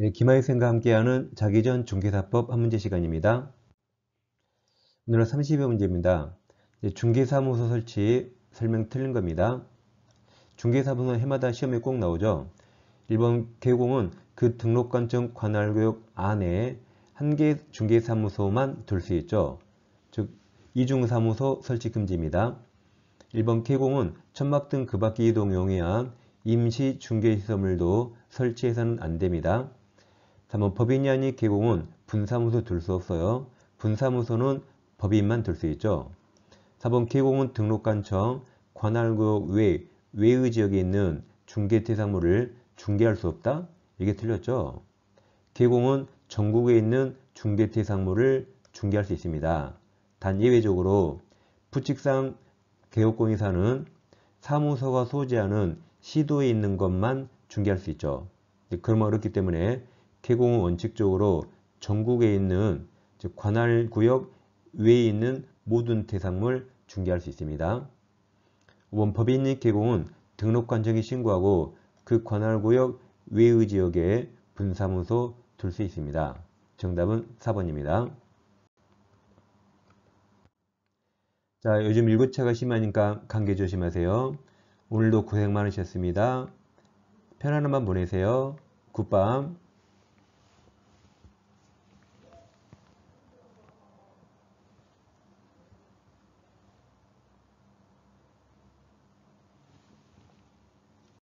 예, 김하익쌤과 함께하는 자기전 중개사법 한 문제 시간입니다. 오늘은 3 0회 문제입니다. 중개사무소 설치 설명 틀린 겁니다. 중개사무소는 해마다 시험에 꼭 나오죠. 1번 개공은 그 등록관청 관할구역 안에 한 개 중개사무소만 둘 수 있죠. 즉 이중사무소 설치 금지입니다. 1번 개공은 천막 등그 밖의 이동용이한 임시 중개시설물도 설치해서는 안됩니다. 3번 법인이 아닌 개공은 분사무소 들 수 없어요. 분사무소는 법인만 들 수 있죠. 4번 개공은 등록관청, 관할구역 외, 외의 지역에 있는 중개 대상물을 중개할 수 없다? 이게 틀렸죠. 개공은 전국에 있는 중개 대상물을 중개할 수 있습니다. 단 예외적으로 부칙상 개업공인사는 사무소가 소지하는 시도에 있는 것만 중개할 수 있죠. 그러면 어렵기 때문에 개공은 원칙적으로 전국에 있는 즉 관할 구역 외에 있는 모든 대상물 중개할 수 있습니다. 원법인의 개공은 등록관청에 신고하고 그 관할구역 외의 지역에 분사무소 둘 수 있습니다. 정답은 4번입니다. 자, 요즘 일교차가 심하니까 감기 조심하세요. 오늘도 고생 많으셨습니다. 편안한 밤 보내세요. 굿밤.